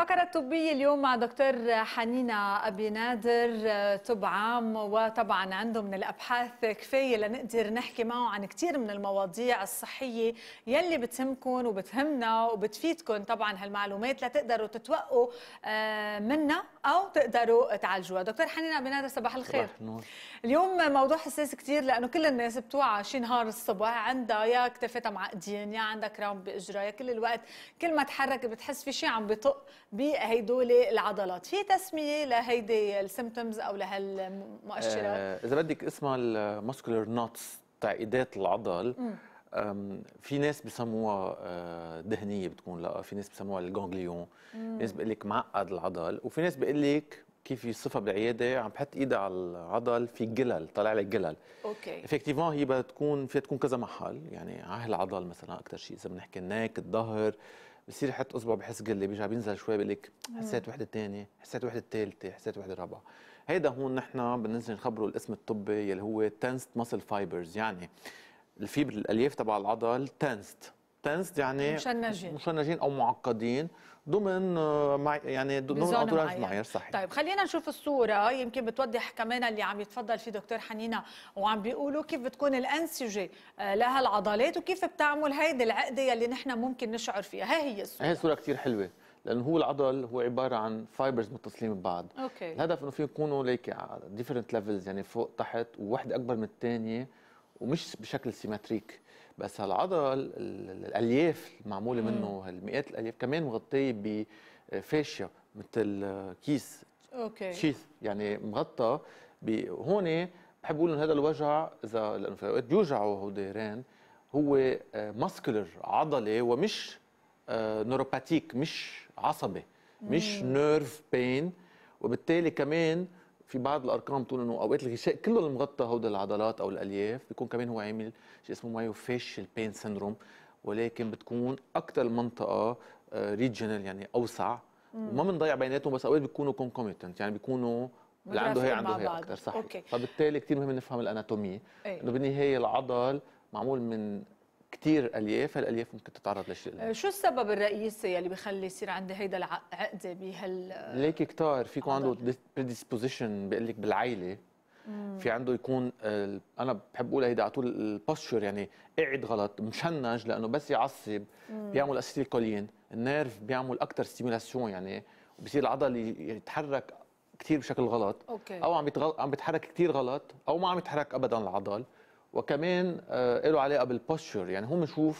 الفقرة الطبية اليوم مع دكتور حنينة أبي نادر طب عام وطبعا عنده من الأبحاث كفاية لنقدر نحكي معه عن كثير من المواضيع الصحية يلي بتهمكم وبتهمنا وبتفيدكم طبعا هالمعلومات لتقدروا تتوقوا آه، منا أو تقدروا تعالجوها دكتور حنينة أبي نادر صباح الخير صباح اليوم موضوع حساس كثير لأنه كل الناس بتوعى شي نهار الصبح عندها يا كتفتها معقدين يا عندها كرام بإجرها يا كل الوقت كل ما تحرك بتحس في شي عم بيطق بهدول العضلات في تسميه لهيدي السيمتومز او لهالمؤشرات آه اذا بدك اسمها الماسكولر نوتس تعقيدات العضل في ناس بسموها آه، دهنيه بتكون لا في ناس بسموها الجونغليون ناس بقول لك معقد العضل وفي ناس بقول لك كيف يصفها بالعياده عم بحط ايدي على العضل في جلل طلع لك جلل اوكي افكتيفمون هي بدها تكون فيها تكون كذا محل يعني على العضل مثلا اكثر شيء اذا بنحكي الناك الظهر بصير يحط اصبعه بحس قلي بيرجع بينزل شوي بقول لك حسيت وحده ثانيه حسيت وحده ثالثه حسيت وحده رابعه هيدا هون نحن بننزل نخبره الاسم الطبي يلي هو تنست ماسل فايبرز يعني الفيبر الالياف تبع العضل تنست تنست يعني مشنجين مشنجين او معقدين ضمن آه، مع يعني ضمن انتوراج معين صحيح طيب خلينا نشوف الصوره يمكن بتوضح كمان اللي عم يتفضل فيه دكتور حنينه وعم بيقولوا كيف بتكون الانسجه آه، لها العضلات وكيف بتعمل هيدي العقده اللي نحن ممكن نشعر فيها ها هي الصوره هي الصوره كثير حلوه لانه هو العضل هو عباره عن فايبرز متصلين ببعض أوكي. الهدف انه في يكونوا ليك ديفرنت ليفلز يعني فوق تحت ووحده اكبر من الثانيه ومش بشكل سيمتريك بس العضله الالياف المعموله منه المئات الالياف كمان مغطيه بفاشيا مثل كيس اوكي شيث يعني مغطى هون بحب اقول هذا الوجع اذا لانه في اوقات بيوجعوا هوديران هو ماسكلر آه، عضلي ومش نوروباتيك آه، مش عصبي مش نيرف بين وبالتالي كمان في بعض الارقام بتقول انه اوقات الغشاء كله المغطى هو العضلات او الالياف بيكون كمان هو عامل شيء اسمه مايوفيشل بين سيندروم ولكن بتكون اكثر منطقه ريجنال آه، يعني اوسع وما بنضيع بيناتهم بس اوقات بيكونوا كونكوميتنت يعني بيكونوا اللي عنده هي عنده هي اكثر صح أوكي. فبالتالي كثير مهم نفهم الاناتوميه إيه. انه بالنهايه العضل معمول من كثير الياف الالياف ممكن تتعرض لشيء آه، شو السبب الرئيسي اللي بخلي يصير عندي هيدا العقده بهال ليك كتار فيكون عنده بريديسبوزيشن بقول لك بالعيله في عنده يكون انا بحب اقول هيدا على طول البوستشر يعني قاعد غلط مشنج لانه بس يعصب بيعمل اسيتيل كولين النيرف بيعمل اكثر ستيميلاسيون يعني وبصير العضل يتحرك كثير بشكل غلط أوكي. او عم بيتغل... عم بيتحرك كثير غلط او ما عم يتحرك ابدا العضل وكمان له علاقه بالبوستشر يعني هو بنشوف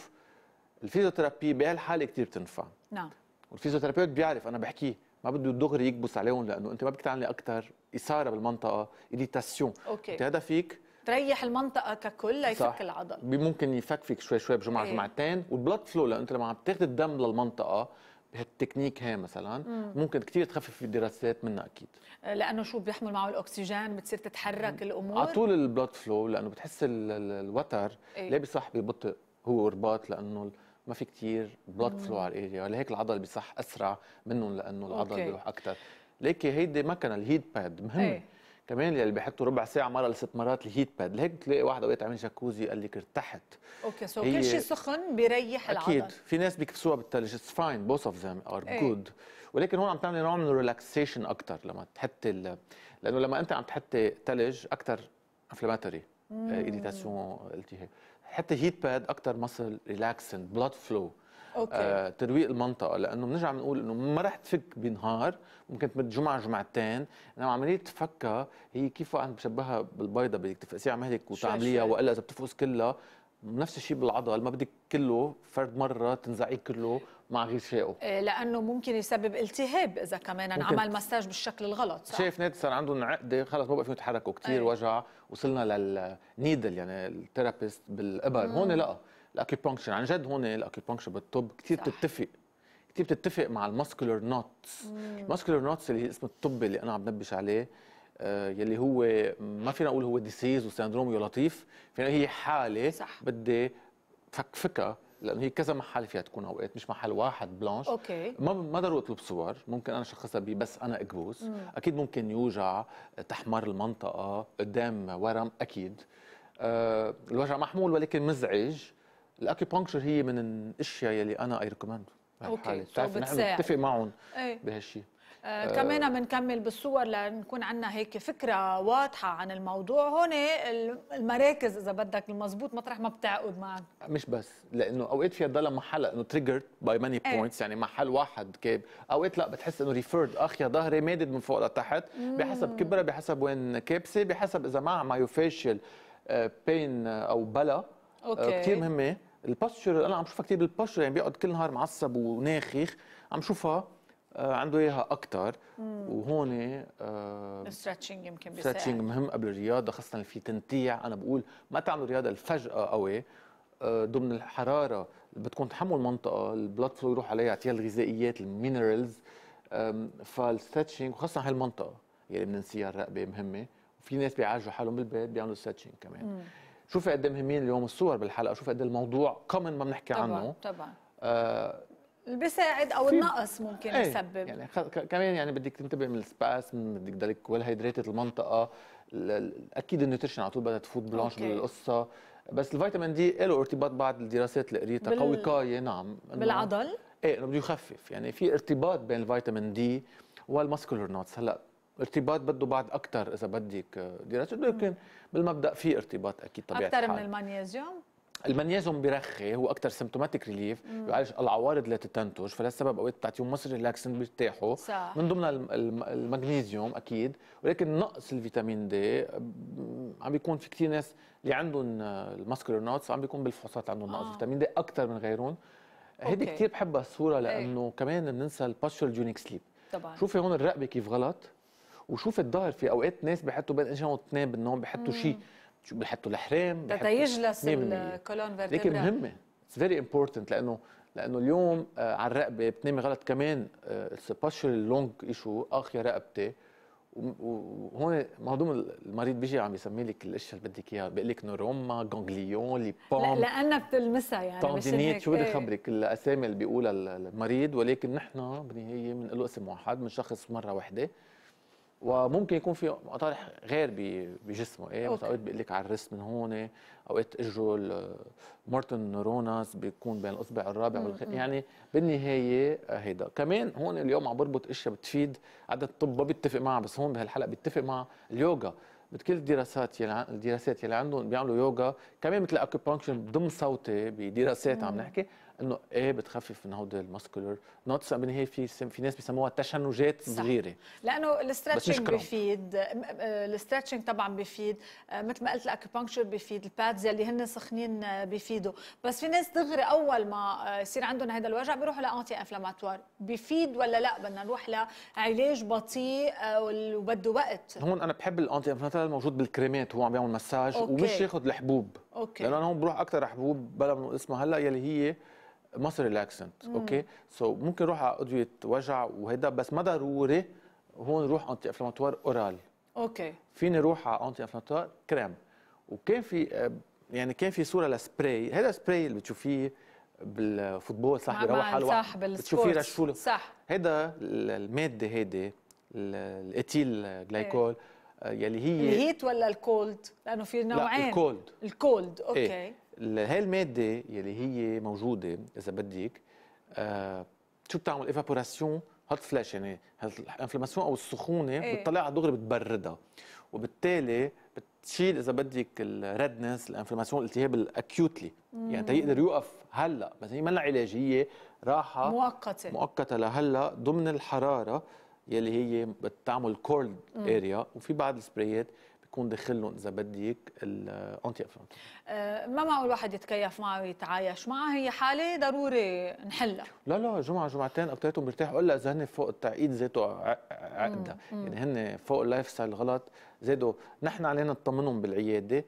الفيزيوثيرابي بهالحاله كثير بتنفع نعم والفيزيوثيرابيوت بيعرف انا بحكيه ما بده دغري يكبس عليهم لانه انت ما بدك تعملي اكثر اثاره بالمنطقه اديتاسيون اوكي انت هدفك تريح المنطقه ككل ليفك العضل ممكن يفكفك شوي شوي بجمعه ايه. جمعتين والبلد فلو لانه انت لما عم تاخذ الدم للمنطقه هالتكنيك هي مثلا مم. ممكن كثير تخفف الدراسات منها اكيد آه، لانه شو بيحمل معه الاكسجين بتصير تتحرك الامور على طول البلاد فلو لانه بتحس الوتر إيه؟ ليه بصح ببطء هو رباط لانه ما في كثير بلاد فلو على الاريا لهيك العضل بصح اسرع منهم لانه العضل بيروح اكثر ليكي هيدي ما كان الهيد باد مهم أي. كمان اللي بيحطوا ربع ساعه مره لست مرات الهيت باد لهيك تلاقي واحده أوقات عامل جاكوزي قال لك ارتحت اوكي سو كل شيء سخن بيريح العضل اكيد في ناس بيكبسوها بالثلج اتس فاين بوث اوف ذيم ار جود ولكن هون عم تعملي نوع من الريلاكسيشن اكثر لما تحطي ال... لانه لما انت عم تحطي ثلج اكثر انفلاماتوري إيديتاسيون قلتي التهاب حتى هيت باد اكثر ماسل ريلاكسن بلاد فلو آه، ترويق المنطقه لانه بنرجع بنقول انه ما رح تفك بنهار ممكن تمد جمعه جمعتين انما عمليه فكها هي كيف انا بشبهها بالبيضه بدك تفقسيها على مهلك وتعمليها والا اذا بتفقس كلها نفس الشيء بالعضل ما بدك كله فرد مره تنزعيه كله مع شيئه آه، لانه ممكن يسبب التهاب اذا كمان عمل مساج بالشكل الغلط صح شايف ناس صار عندهم عقده خلص ما بقى فيهم يتحركوا كثير إيه. وجع وصلنا للنيدل يعني الثيرابيست بالابر هون لا الاكيبونكشر عن جد هون الاكيبونكشر بالطب كثير بتتفق كثير بتتفق مع الماسكولر نوتس الماسكولر نوتس اللي هي اسم الطبي اللي انا عم نبش عليه آه، يلي هو ما فينا نقول هو ديسيز وسندروم ولطيف لطيف فينا هي حاله صح. بدي فكفكها لانه هي كذا محل فيها تكون اوقات مش محل واحد بلانش اوكي ما ما ضروري اطلب صور ممكن انا شخصها بس انا اكبوس مم. اكيد ممكن يوجع تحمر المنطقه قدام ورم اكيد آه الوجع محمول ولكن مزعج الاكيبونكشر هي من الاشياء يلي انا اي ريكومند اوكي بتعرف نحن نتفق معهم ايه؟ بهالشيء آه،, آه كمان بنكمل بالصور لنكون عندنا هيك فكره واضحه عن الموضوع هون المراكز اذا بدك المزبوط مطرح ما بتعقد معك مش بس لانه اوقات فيها تضلها محل انه تريجرد باي ماني بوينتس يعني محل واحد كاب اوقات لا بتحس انه ريفيرد اخ يا ظهري مادد من فوق لتحت بحسب كبره بحسب وين كابسه بحسب اذا مع مايوفيشل بين او بلا آه، أوكي. كثير مهمه الباستشر انا عم بشوفها كثير بالباستشر يعني بيقعد كل نهار معصب وناخخ عم شوفها آه، عنده اياها اكثر وهون الستريتشنج آه، يمكن بيساعد الستريتشنج مهم قبل الرياضه خاصه في تنتيع انا بقول ما تعملوا رياضه الفجأة قوي آه، ضمن الحراره بتكون تحمل المنطقه البلاد فلو يروح عليها يعطيها الغذائيات المينرالز فالستريتشنج وخاصه هالمنطقه يلي يعني بننسيها الرقبه مهمه وفي ناس بيعالجوا حالهم بالبيت بيعملوا ستريتشنج كمان مم. شوفي قد ايه مهمين اليوم الصور بالحلقه شوفي قد ايه الموضوع كومن ما بنحكي طبعا عنه طبعا آه بيساعد او النقص ممكن ايه يسبب يعني خ... كمان يعني بدك تنتبه من السباس بدك تضلك هايدريتد المنطقه اكيد النيوتريشن على طول بدها تفوت بلانش بالقصه بس الفيتامين دي له ارتباط بعض الدراسات اللي قريتها بال... قوي نعم بالعضل ايه انه بده يخفف يعني في ارتباط بين الفيتامين دي والماسكولار نوتس هلا ارتباط بده بعد اكثر اذا بدك آه، دراسه لكن بالمبدا في ارتباط اكيد طبيعي اكثر من المغنيزيوم المغنيزيوم بيرخي هو اكثر سيمتوماتيك ريليف بيعالج العوارض اللي تنتج فلسبب اوقات بتعطيهم مصر ريلاكسن بيرتاحوا صح. من ضمنها المغنيزيوم اكيد ولكن نقص الفيتامين دي عم بيكون في كثير ناس اللي عندهم آه، الماسكولار نوتس عم بيكون بالفحوصات عندهم نقص آه. فيتامين دي اكثر من غيرهم هيدي كثير بحبها الصوره إيه. لانه ايه. كمان بننسى الباستشر جونيك سليب طبعا شوفي هون الرقبه كيف غلط وشوف الظهر في اوقات ناس بيحطوا بين انشاء وتنام انهم بيحطوا شيء بيحطوا الحرام بيحطوا يجلس الكولون فيرتبرال لكن مهمه اتس فيري امبورتنت لانه لانه اليوم آه، على الرقبه بتنامي غلط كمان سبيشال لونج ايشو اخ يا رقبتي وهون مهضوم المريض بيجي عم يسمي لك الاشياء اللي بدك اياها بيقول لك نوروما غونغليون لي بام لانها بتلمسها يعني تاندينيت شو بدي اخبرك إيه. الاسامي اللي بيقولها المريض ولكن نحن بالنهايه بنقول له اسم واحد بنشخص مره واحده وممكن يكون في مطارح غير بجسمه ايه مثلا اوقات بيقول لك على الريست من هون إيه؟ اوقات اجره مارتن نوروناس بيكون بين الاصبع الرابع والخامس يعني بالنهايه هيدا كمان هون اليوم عم بربط اشياء بتفيد عدد الطب ما بيتفق معها بس هون بهالحلقه بيتفق مع اليوغا بكل الدراسات يلي الدراسات يلي عندهم بيعملوا يوغا كمان مثل الاكوبانكشن بضم صوتي بدراسات عم نحكي انه ايه بتخفف من هودي الماسكولر نوتس يعني من هي في في ناس بيسموها تشنجات صغيره لانه الاسترتشنج بيفيد آه، الاسترتشنج طبعا بيفيد آه، مثل ما قلت الاكوبنكشر بيفيد البادز اللي هن سخنين آه، بيفيدوا بس في ناس دغري اول ما يصير عندهم هذا الوجع بيروحوا لانتي انفلاماتوار بيفيد ولا لا بدنا نروح لعلاج بطيء وبده وقت هون انا بحب الانتي انفلاماتوار الموجود بالكريمات هو عم بيعمل مساج أوكي. ومش ياخذ الحبوب اوكي لانه انا هون بروح اكثر حبوب بلا ما اسمها هلا يلي هي مصر الاكسنت اوكي سو so ممكن روح على ادويه وجع وهيدا بس ما ضروري هون روح انتي انفلاماتوار اورال اوكي فيني روح على انتي انفلاماتوار كريم وكان في يعني كان في صوره لسبراي هذا سبراي اللي بتشوفيه بالفوتبول صح بيروح على صح بتشوفيه رشوله صح هذا الماده هيدي الاتيل جلايكول إيه. يلي هي الهيت ولا الكولد لانه في نوعين لا الكولد الكولد إيه. اوكي ايه. هاي الماده يلي هي موجوده اذا بدك آه شو بتعمل ايفابوراسيون هوت فلاش يعني الانفلاماسيون او السخونه ايه؟ بتطلع على دغري بتبردها وبالتالي بتشيل اذا بدك الريدنس الانفلاماسيون الالتهاب الاكيوتلي يعني تيقدر يوقف هلا بس هي ما علاجيه راحه مؤقته مؤقته لهلا ضمن الحراره يلي هي بتعمل كولد اريا وفي بعض السبريات يكون لهم اذا بدك الانتي افلانت ما معقول الواحد يتكيف معه ويتعايش معه هي حاله ضروري نحلها لا لا جمعه جمعتين اكثرتهم بيرتاحوا الا اذا هن فوق التعقيد ذاته عقده يعني هن فوق اللايف ستايل غلط زادوا نحن علينا نطمنهم بالعياده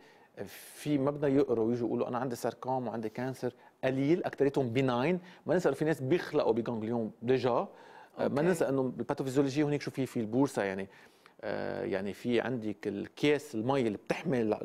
في ما بدنا يقروا ويجوا يقولوا انا عندي سركام وعندي كانسر قليل اكثريتهم بناين ما ننسى في ناس بيخلقوا بجانجليون آه، ديجا ما ننسى انه الباثوفيزيولوجي هونيك شو في في البورصه يعني آه، يعني في عندك الكيس المي اللي بتحمل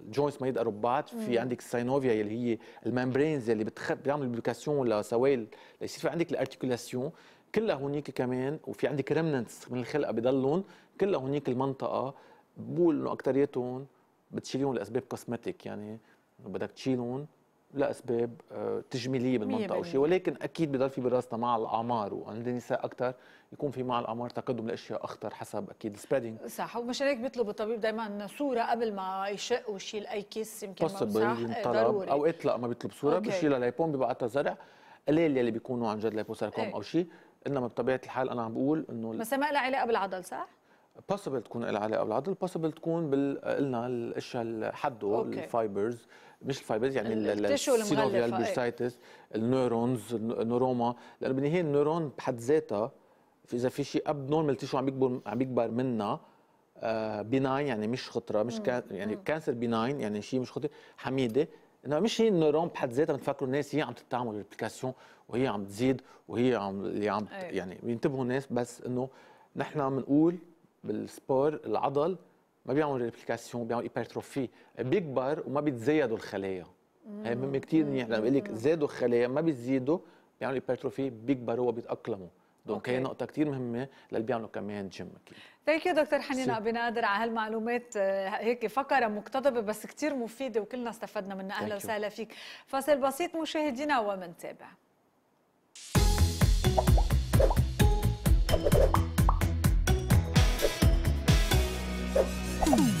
الجوينتس ما يدقى في عندك الساينوفيا اللي هي الممبرينز اللي بتخ... بيعمل بلوكاسيون لسوائل ليصير في عندك الارتيكولاسيون كلها هونيك كمان وفي عندك ريمننتس من الخلقه بضلهم كلها هونيك المنطقه بقول انه اكثريتهم بتشيليهم لاسباب كوسمتيك يعني بدك تشيلهم لاسباب آه، تجميليه بالمنطقه او شيء ولكن اكيد بضل في براسنا مع الاعمار وعند النساء اكثر يكون في مع الاعمار تقدم لاشياء اخطر حسب اكيد السبريدنج صح ومشان هيك بيطلب الطبيب دائما صوره قبل ما يشق ويشيل اي كيس يمكن ما ضروري اوقات لا ما بيطلب صوره بيشيلها ليبون ببعتها زرع قليل يلي بيكونوا عن جد ليبوساركوم إيه. او شيء انما بطبيعه الحال انا عم بقول انه بس ما لها علاقه بالعضل صح؟ بوسيبل تكون لها علاقه بالعضل بوسيبل تكون بال قلنا الاشياء اللي حده الفايبرز مش الفايبرز يعني السينوفيال بروسايتس النيورونز النوروما لانه بالنهايه النيورون بحد ذاتها اذا في شيء اب نورمال تيشو عم يكبر عم يكبر منها آه بناين يعني مش خطره مش كان يعني كانسر بناين يعني شيء مش خطير حميده انه مش هي النيرون بحد ذاتها بتفكروا الناس هي عم تتعمل الابلكاسيون وهي عم تزيد وهي عم اللي عم أيوة. يعني بينتبهوا الناس بس انه نحن بنقول بالسبور العضل ما بيعمل ريبليكاسيون بيعمل هيبرتروفي بيكبر وما بيتزيدوا الخلايا هي مهمه كثير منيح لما بقول لك زادوا الخلايا ما بيزيدوا بيعملوا هيبرتروفي بيكبروا وبيتاقلموا دونك هي نقطة كثير مهمة للي بيعملوا كمان جيم اكيد ثانك يو دكتور حنين ابي نادر على هالمعلومات هيك فقرة مقتضبة بس كثير مفيدة وكلنا استفدنا منها اهلا وسهلا فيك فاصل بسيط مشاهدينا ومنتابع Mm-hmm.